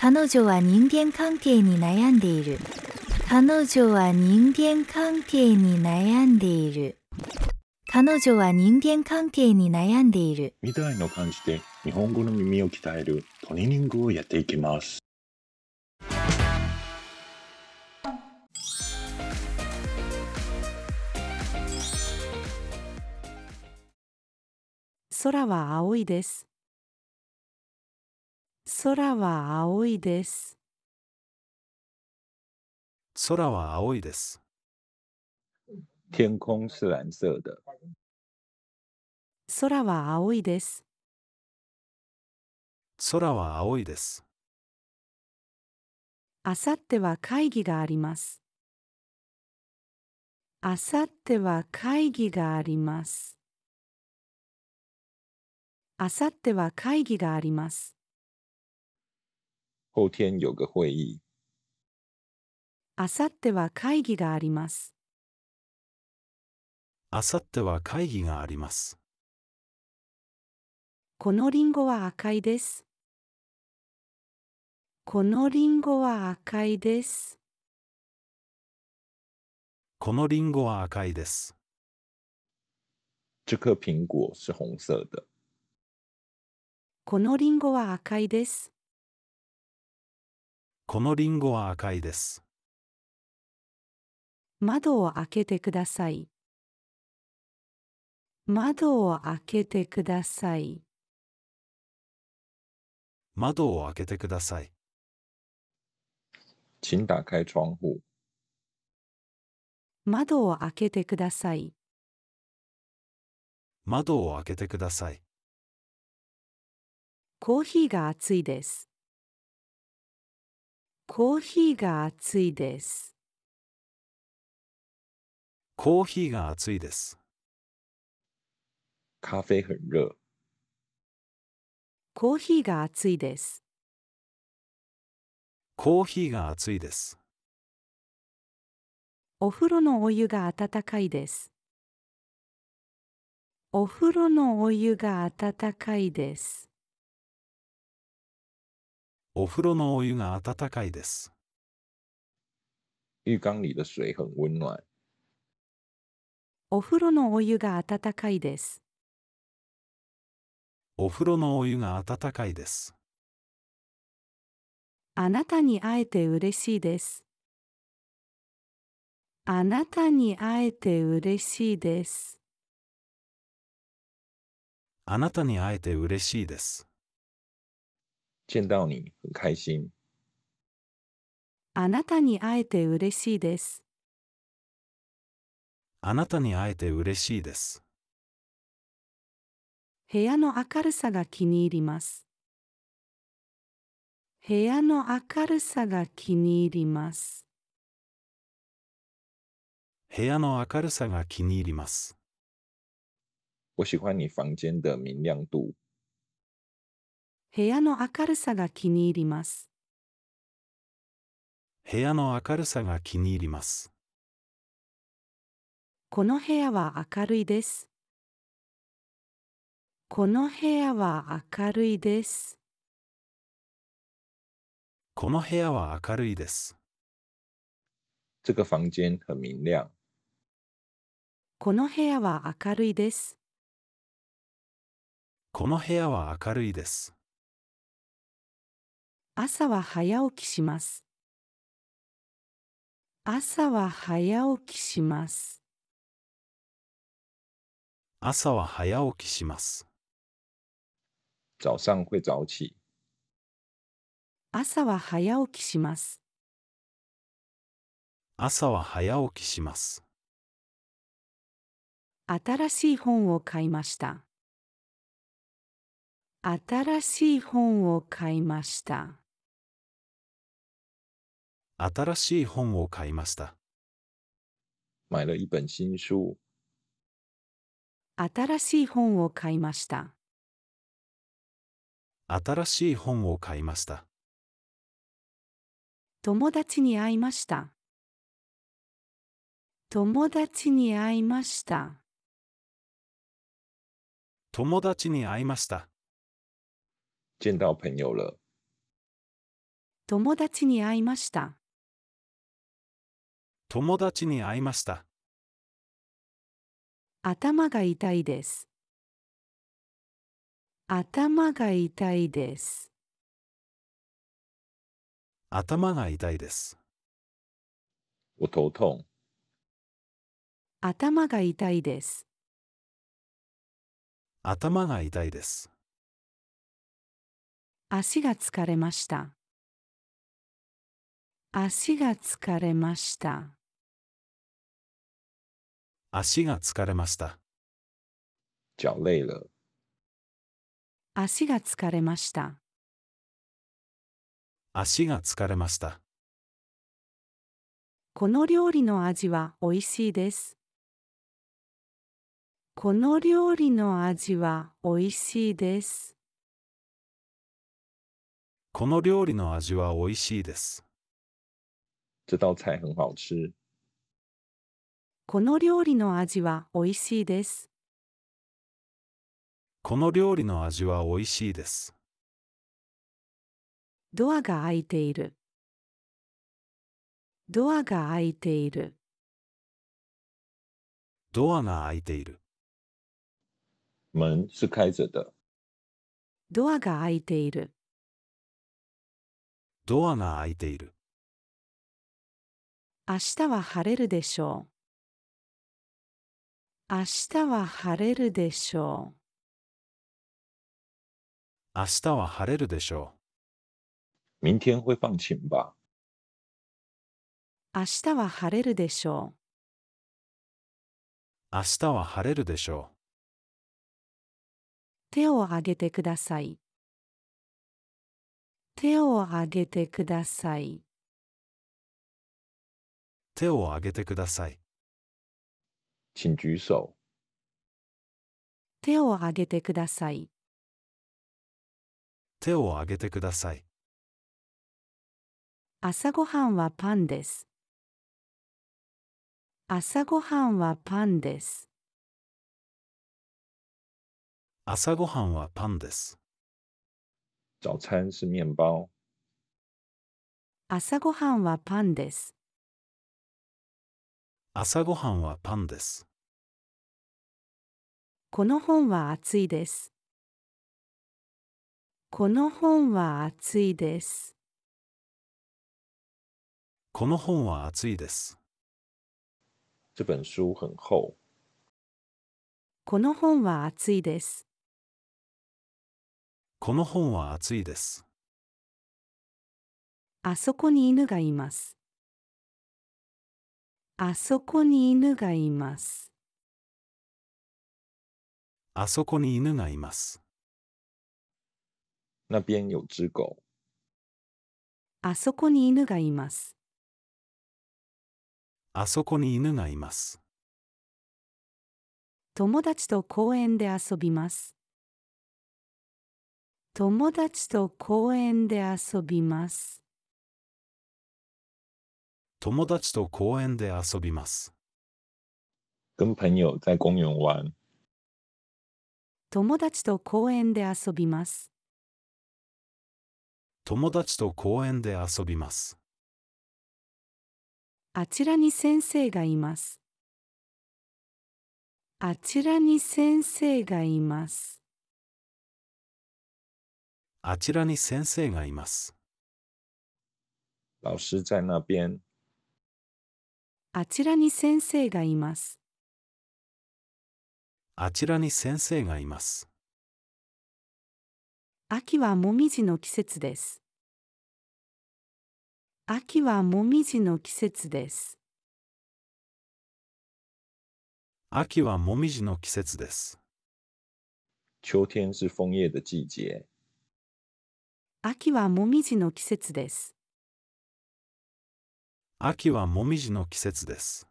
彼女は人間関係に悩んでいる。彼女は人間関係に悩んでいる。彼女は人間関係に悩んでいる。未来の感じで日本語の耳を鍛えるトレーニングをやっていきます。空は青いです。空は青いです。空は青いです。天空是蓝色的。空は青いです。空は青いです。あさっては会議があります。あさっては会議があります。あさっては会議があります。後天有个会议。あさっては会議があります。あさっては会議があります。このリンゴは赤いです。このリンゴは赤いです。このリンゴは赤いです。这颗苹果是红色的。このリンゴは赤いです。このリンゴは赤いです。窓を開けてください。窓を開けてください。窓を開けてください。请打开窗户。窓を開けてください。窓を開けてください。コーヒーが熱いです。コーヒーが熱いです。コーヒーが熱いです。咖啡很热。コーヒーが熱いです。コーヒーが熱いです。お風呂のお湯が温かいです。お風呂のお湯が温かいです。お風呂のお湯が温かいです。浴缸里的水很温暖。お風呂のお湯が温かいです。お風呂のお湯が温かいです。あなたに会えて嬉しいです。あなたに会えて嬉しいです。あなたに会えて嬉しいです。见到你很开心。あなたに会えて嬉しいです。あなたに会えて嬉しいです。部屋の明るさが気に入ります。部屋の明るさが気に入ります。部屋の明るさが気に入ります。我喜欢你房间的明亮度。部屋の明るさが気に入ります。部屋の明るさが気に入ります。この部屋は明るいです。この部屋は明るいです。この部屋は明るいです。这个房间很明亮。この部屋は明るいです。この部屋は明るいです。朝は早起きします朝は早起きします朝は早起きします早上会早起朝は早起きします朝は早起きします新しい本を買いました新しい本を買いました新しい本を買いました。買新しい本を買いました。新しい本を買いました。友達に会いました。友達に会いました。友達に会いました。見到朋友了。友達に会いました。友達に会いました。頭が痛いです。頭が痛いです。頭が痛いです。我头痛。頭が痛いです。頭が痛いです。足が疲れました。足が疲れました。足が疲れました。脚累了。足が疲れました。足が疲れました。この料理の味は美味しいです。この料理の味は美味しいです。この料理の味は美味しいです。这道菜很好吃。この料理の味は美味しいです。この料理の味は美味しいです。ドアが開いている。ドアが開いている。ドアが開いている。門是开着的。ドアが開いている。ドアが開いている。明日は晴れるでしょう。明日は晴れるでしょう。明日は晴れるでしょう。明天会放晴吧。明日は晴れるでしょう。明日は晴れるでしょう。手を挙げてください。手を挙げてください。手を挙げてください。请举手。手を挙げてください。手を挙げてください。朝ごはんはパンです。朝ごはんはパンです。朝ごはんはパンです。早餐是面包。朝ごはんはパンです。朝ごはんはパンです。この本は熱いです。この本は熱いです。この本は熱いです。这本书很厚。この本は熱いです。この本は熱いです。あそこに犬がいます。あそこに犬がいます。あそこに犬がいます。那边有只狗。あそこに犬がいます。あそこに犬がいます。友達と公園で遊びます。友達と公園で遊びます。友達と公園で遊びます。跟朋友在公园玩。友達と公園で遊びます友達と公園で遊びますあちらに先生がいますあちらに先生がいますあちらに先生がいます老师在那边あちらに先生がいますあちらに先生がいます。秋はもみじの季節です。秋はもみじの季節です。秋はもみじの季節です。秋天是枫叶的季节。秋はもみじの季節です。秋はもみじの季節です。